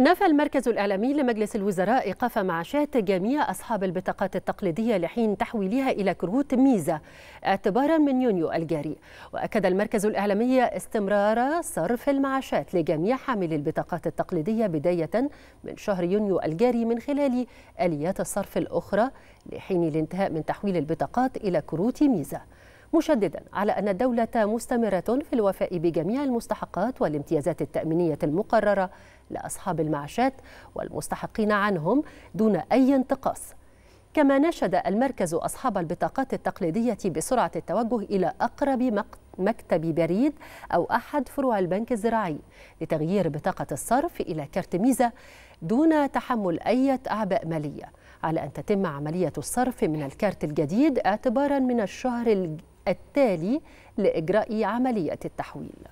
نفى المركز الإعلامي لمجلس الوزراء إيقاف معاشات جميع أصحاب البطاقات التقليدية لحين تحويلها إلى كروت ميزة اعتبارا من يونيو الجاري وأكد المركز الإعلامي استمرار صرف المعاشات لجميع حاملي البطاقات التقليدية بداية من شهر يونيو الجاري من خلال آليات الصرف الأخرى لحين الانتهاء من تحويل البطاقات إلى كروت ميزة مشددا على أن الدولة مستمرة في الوفاء بجميع المستحقات والامتيازات التأمينية المقررة لأصحاب المعاشات والمستحقين عنهم دون أي انتقاص كما ناشد المركز أصحاب البطاقات التقليدية بسرعة التوجه إلى أقرب مكتب بريد أو أحد فروع البنك الزراعي لتغيير بطاقة الصرف إلى كارت ميزة دون تحمل أي أعباء مالية على أن تتم عملية الصرف من الكارت الجديد اعتبارا من الشهر التالي لإجراء عملية التحويل